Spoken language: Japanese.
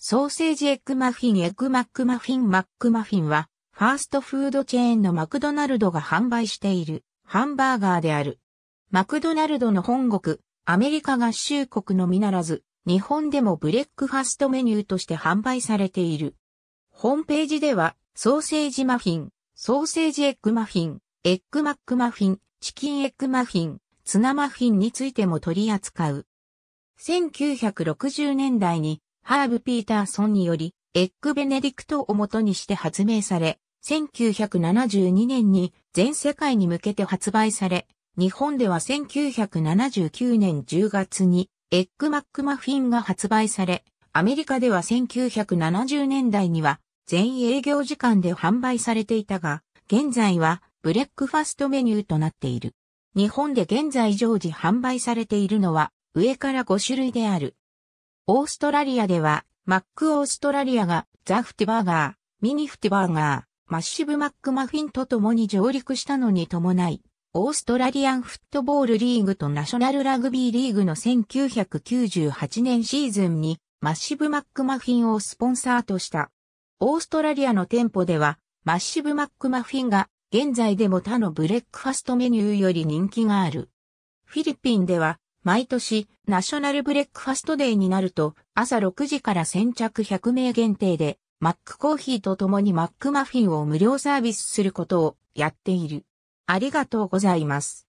ソーセージエッグマフィンエッグマックマフィンマックマフィンは、ファーストフードチェーンのマクドナルドが販売しているハンバーガーである。マクドナルドの本国、アメリカ合衆国のみならず、日本でもブレックファストメニューとして販売されている。ホームページでは、ソーセージマフィン、ソーセージエッグマフィン、エッグマックマフィン、チキンエッグマフィン、ツナマフィンについても取り扱う。1960年代にハーブ・ピーターソンにより、エッグ・ベネディクトを元にして発明され、1972年に全世界に向けて発売され、日本では1979年10月にエッグマックマフィンが発売され、アメリカでは1970年代には全営業時間で販売されていたが、現在はブレックファストメニューとなっている。日本で現在常時販売されているのは上から5種類である。オーストラリアでは、マックオーストラリアがザ・フティバーガー、ミニフティバーガー、マッシブマックマフィンと共に上陸したのに伴い、オーストラリアンフットボールリーグとナショナルラグビーリーグの1998年シーズンにマッシブマックマフィンをスポンサーとした。オーストラリアの店舗では、マッシブマックマフィンが現在でも他のブレックファストメニューより人気がある。フィリピンでは毎年、ナショナルブレックファストデーになると、朝6時から先着100名限定で、マックコーヒーと共にマックマフィンを無料サービスすることをやっている。ありがとうございます。